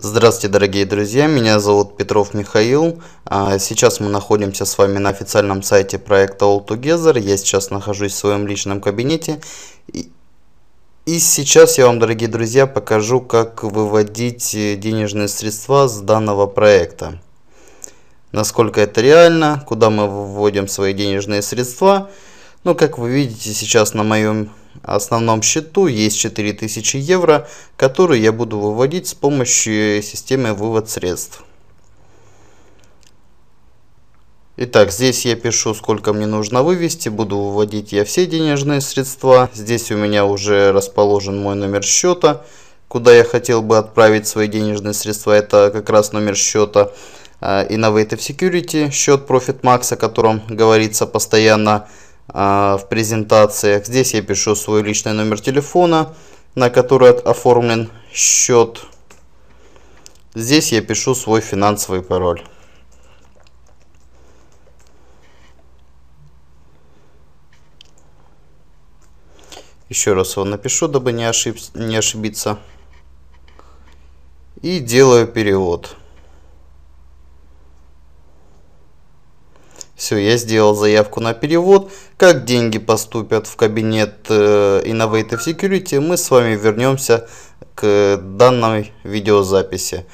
Здравствуйте, дорогие друзья, меня зовут Петров Михаил. А, сейчас мы находимся с вами на официальном сайте проекта All Together. Я сейчас нахожусь в своем личном кабинете. И, и сейчас я вам, дорогие друзья, покажу, как выводить э, денежные средства с данного проекта. Насколько это реально, куда мы выводим свои денежные средства – ну, как вы видите сейчас на моем основном счету есть 4000 евро, которые я буду выводить с помощью системы вывод средств. Итак, здесь я пишу, сколько мне нужно вывести. Буду выводить я все денежные средства. Здесь у меня уже расположен мой номер счета, куда я хотел бы отправить свои денежные средства. Это как раз номер счета э, Innovative Security, счет Profit Max, о котором говорится постоянно а, в презентациях. Здесь я пишу свой личный номер телефона, на который оформлен счет. Здесь я пишу свой финансовый пароль. Еще раз его напишу, дабы не, ошиб... не ошибиться. И делаю перевод. Все, я сделал заявку на перевод. Как деньги поступят в кабинет э, Innovative Security, мы с вами вернемся к данной видеозаписи.